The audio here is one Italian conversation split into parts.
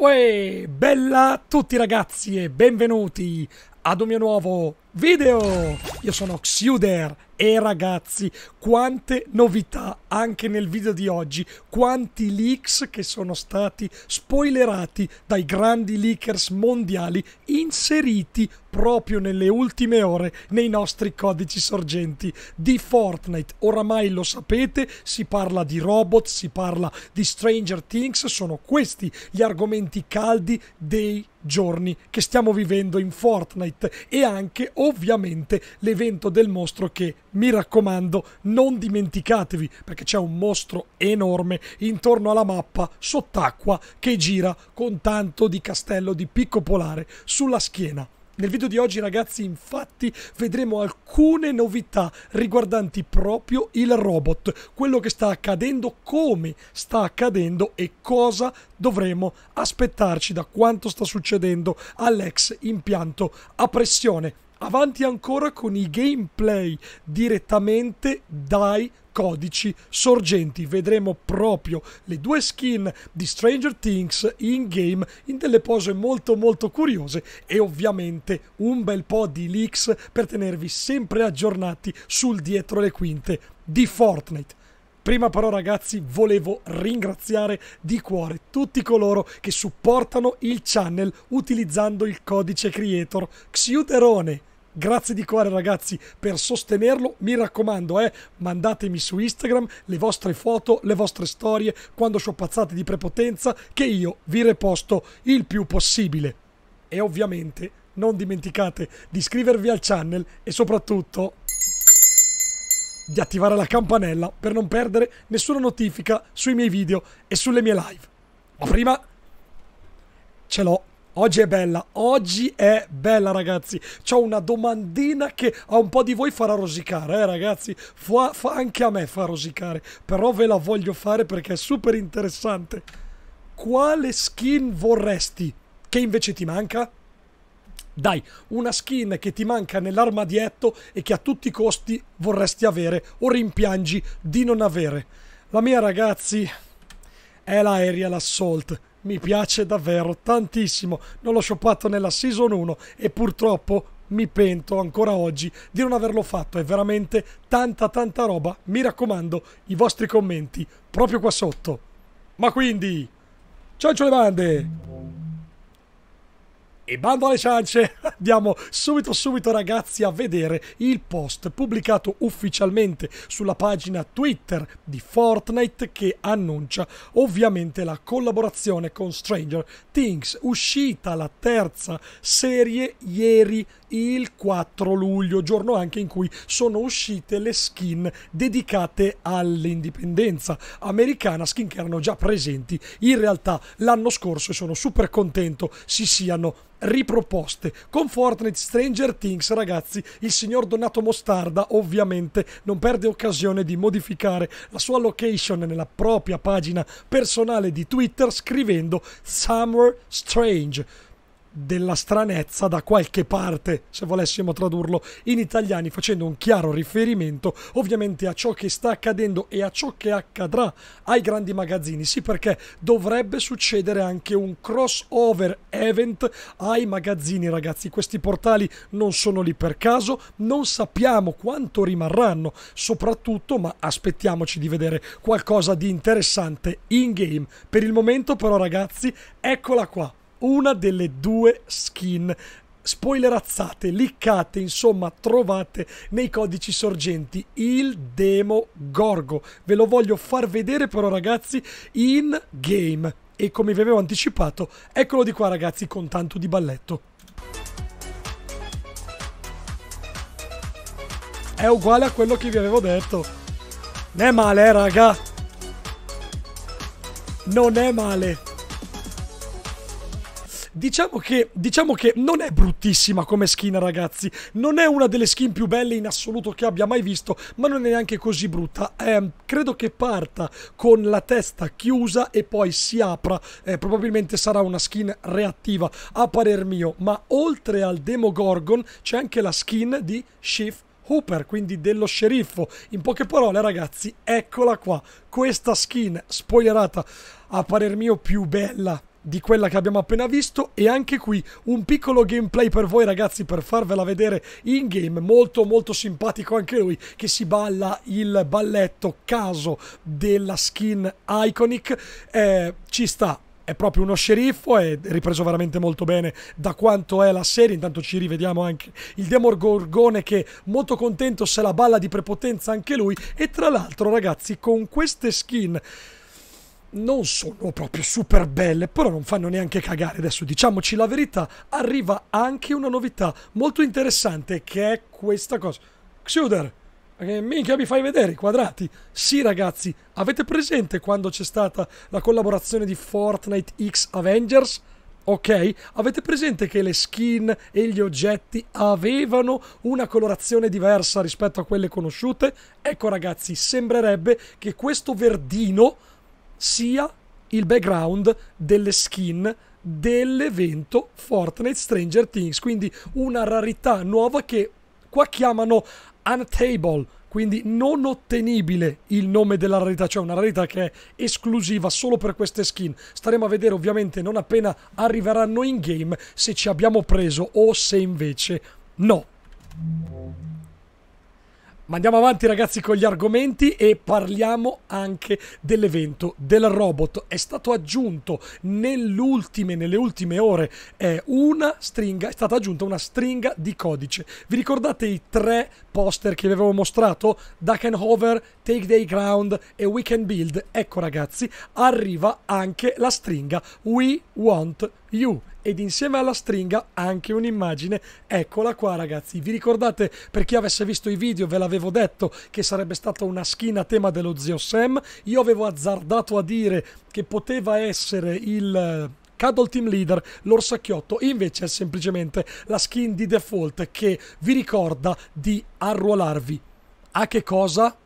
Way Bella a tutti ragazzi e benvenuti ad un mio nuovo video! Io sono Xuder e ragazzi, quante novità anche nel video di oggi, quanti leaks che sono stati spoilerati dai grandi leakers mondiali inseriti proprio nelle ultime ore nei nostri codici sorgenti di Fortnite. Oramai lo sapete, si parla di robot, si parla di Stranger Things, sono questi gli argomenti caldi dei giorni che stiamo vivendo in Fortnite e anche ovviamente l'evento del mostro che mi raccomando non dimenticatevi perché c'è un mostro enorme intorno alla mappa sott'acqua che gira con tanto di castello di picco polare sulla schiena. Nel video di oggi ragazzi infatti vedremo alcune novità riguardanti proprio il robot, quello che sta accadendo, come sta accadendo e cosa dovremo aspettarci da quanto sta succedendo all'ex impianto a pressione. Avanti ancora con i gameplay direttamente dai codici sorgenti. Vedremo proprio le due skin di Stranger Things in game in delle pose molto molto curiose e ovviamente un bel po' di leaks per tenervi sempre aggiornati sul dietro le quinte di Fortnite. Prima però ragazzi volevo ringraziare di cuore tutti coloro che supportano il channel utilizzando il codice creator Xiuterone Grazie di cuore ragazzi per sostenerlo, mi raccomando eh, mandatemi su Instagram le vostre foto, le vostre storie quando sciopazzate di prepotenza che io vi reposto il più possibile. E ovviamente non dimenticate di iscrivervi al channel e soprattutto di attivare la campanella per non perdere nessuna notifica sui miei video e sulle mie live. Ma prima ce l'ho Oggi è bella, oggi è bella ragazzi. C'ho una domandina che a un po' di voi farà rosicare, eh ragazzi. Fa, fa anche a me fa rosicare, però ve la voglio fare perché è super interessante. Quale skin vorresti che invece ti manca? Dai, una skin che ti manca nell'armadietto e che a tutti i costi vorresti avere o rimpiangi di non avere. La mia ragazzi è l'aerial assault mi piace davvero tantissimo. Non l'ho shoppato nella season 1 e purtroppo mi pento ancora oggi di non averlo fatto. È veramente tanta tanta roba. Mi raccomando, i vostri commenti proprio qua sotto. Ma quindi, ciao ciao le bande! E bando alle ciance, andiamo subito subito ragazzi a vedere il post pubblicato ufficialmente sulla pagina Twitter di Fortnite che annuncia ovviamente la collaborazione con Stranger Things, uscita la terza serie ieri il 4 luglio, giorno anche in cui sono uscite le skin dedicate all'indipendenza americana, skin che erano già presenti in realtà l'anno scorso e sono super contento si siano riproposte con Fortnite Stranger Things ragazzi il signor Donato Mostarda ovviamente non perde occasione di modificare la sua location nella propria pagina personale di Twitter scrivendo Summer Strange della stranezza da qualche parte, se volessimo tradurlo in italiani, facendo un chiaro riferimento ovviamente a ciò che sta accadendo e a ciò che accadrà ai grandi magazzini. Sì, perché dovrebbe succedere anche un crossover event ai magazzini, ragazzi. Questi portali non sono lì per caso, non sappiamo quanto rimarranno, soprattutto, ma aspettiamoci di vedere qualcosa di interessante in game. Per il momento, però, ragazzi, eccola qua una delle due skin spoilerazzate, liccate, insomma trovate nei codici sorgenti il demo Gorgo. Ve lo voglio far vedere però ragazzi in game e come vi avevo anticipato eccolo di qua ragazzi con tanto di balletto. È uguale a quello che vi avevo detto. Non è male, eh, raga. Non è male. Diciamo che, diciamo che non è bruttissima come skin, ragazzi. Non è una delle skin più belle in assoluto che abbia mai visto, ma non è neanche così brutta. Eh, credo che parta con la testa chiusa e poi si apra. Eh, probabilmente sarà una skin reattiva, a parer mio. Ma oltre al Demogorgon c'è anche la skin di Shift Hooper, quindi dello sceriffo. In poche parole, ragazzi, eccola qua. Questa skin spoilerata, a parer mio, più bella di quella che abbiamo appena visto e anche qui un piccolo gameplay per voi ragazzi per farvela vedere in game molto molto simpatico anche lui che si balla il balletto caso della skin iconic eh, ci sta è proprio uno sceriffo, è ripreso veramente molto bene da quanto è la serie. Intanto ci rivediamo anche il gorgone che molto contento se la balla di prepotenza anche lui. E tra l'altro ragazzi con queste skin non sono proprio super belle, però non fanno neanche cagare. Adesso diciamoci la verità, arriva anche una novità molto interessante che è questa cosa. Xuder, che eh, minchia mi fai vedere i quadrati? Sì ragazzi, avete presente quando c'è stata la collaborazione di Fortnite X Avengers? Ok, avete presente che le skin e gli oggetti avevano una colorazione diversa rispetto a quelle conosciute? Ecco ragazzi, sembrerebbe che questo verdino sia il background delle skin dell'evento Fortnite Stranger Things, quindi una rarità nuova che qua chiamano untable, quindi non ottenibile il nome della rarità, cioè una rarità che è esclusiva solo per queste skin. Staremo a vedere ovviamente non appena arriveranno in game se ci abbiamo preso o se invece no. Ma andiamo avanti ragazzi con gli argomenti e parliamo anche dell'evento del robot. È stato aggiunto nell'ultime, nelle ultime ore eh, una stringa, è stata aggiunta una stringa di codice. Vi ricordate i tre poster che vi avevo mostrato? Duck and Hover, Take Day Ground e We Can Build. Ecco ragazzi, arriva anche la stringa We Want You ed insieme alla stringa anche un'immagine. Eccola qua ragazzi, vi ricordate per chi avesse visto i video ve l'avevo detto che sarebbe stata una skin a tema dello zio Sam, io avevo azzardato a dire che poteva essere il... Eh, Cuddle Team Leader, l'orsacchiotto, invece è semplicemente la skin di default che vi ricorda di arruolarvi. A che cosa?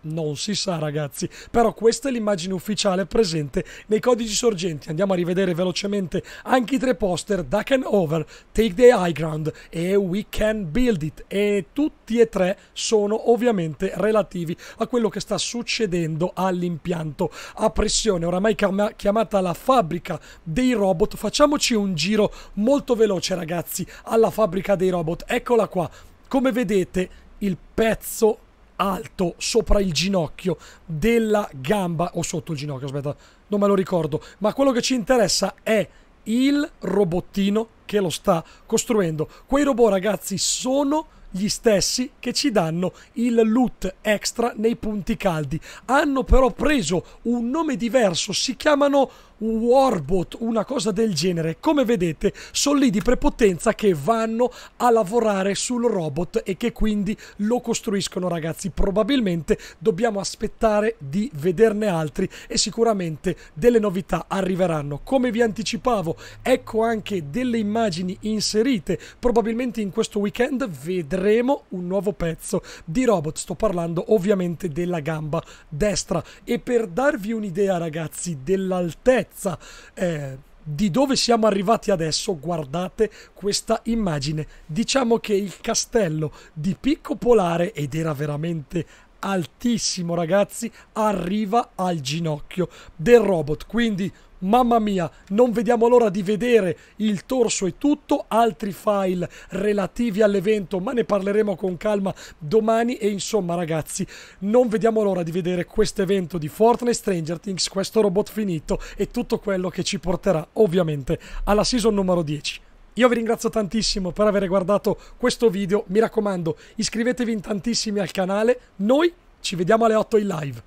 Non si sa ragazzi, però questa è l'immagine ufficiale presente nei codici sorgenti. Andiamo a rivedere velocemente anche i tre poster, Duck and Over, Take the High Ground e We Can Build It. E tutti e tre sono ovviamente relativi a quello che sta succedendo all'impianto a pressione, oramai chiamata la fabbrica dei robot. Facciamoci un giro molto veloce ragazzi alla fabbrica dei robot. Eccola qua, come vedete il pezzo alto sopra il ginocchio della gamba o sotto il ginocchio, aspetta, non me lo ricordo, ma quello che ci interessa è il robottino che lo sta costruendo. Quei robot ragazzi sono gli stessi che ci danno il loot extra nei punti caldi. Hanno però preso un nome diverso, si chiamano Warbot, una cosa del genere. Come vedete, sono lì di prepotenza che vanno a lavorare sul robot e che quindi lo costruiscono, ragazzi. Probabilmente dobbiamo aspettare di vederne altri e sicuramente delle novità arriveranno. Come vi anticipavo, ecco anche delle immagini inserite. Probabilmente in questo weekend vedremo un nuovo pezzo di robot. Sto parlando ovviamente della gamba destra. E per darvi un'idea, ragazzi, dell'altezza certezza eh, di dove siamo arrivati adesso, guardate questa immagine. Diciamo che il castello di Picco Polare, ed era veramente altissimo ragazzi, arriva al ginocchio del robot, quindi Mamma mia, non vediamo l'ora di vedere il torso e tutto, altri file relativi all'evento, ma ne parleremo con calma domani e insomma ragazzi, non vediamo l'ora di vedere questo evento di Fortnite Stranger Things, questo robot finito e tutto quello che ci porterà ovviamente alla season numero 10. Io vi ringrazio tantissimo per aver guardato questo video, mi raccomando iscrivetevi in tantissimi al canale, noi ci vediamo alle 8 in live.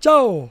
Ciao!